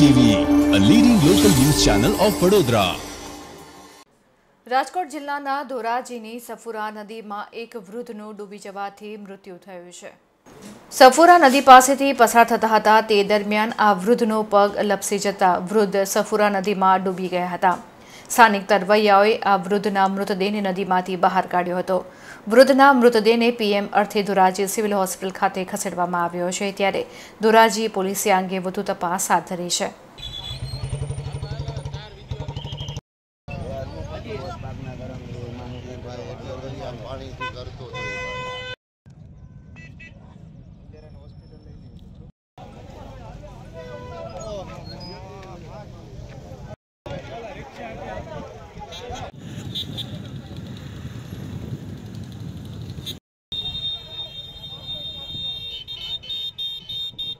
TV a leading local news channel of Vadodara Rajkot જિલ્લાના ધોરાજીની સફુરા નદીમાં એક વૃદ્ધનું ડૂબી જવાથી મૃત્યુ થયું છે સફુરા નદી પાસેથી પસાર થતા હતા તે દરમિયાન આ વૃદ્ધનો પગ લપસી જતા વૃદ્ધ સફુરા નદીમાં ડૂબી ગયા હતા સ્થાનિક તરવૈયાઓએ આ વૃદ્ધના મૃતદેહને નદીમાંથી બહાર કાઢ્યો હતો વૃદ્ધના મૃતદેહને પીએમ અર્થે ધોરાજી સિવિલ હોસ્પિટલ ખાતે ખસેડવામાં આવ્યો છે ત્યારે ધોરાજી પોલીસે અંગે વધુ તપાસ હાથ ધરી છે પાણીથી કરતો હતો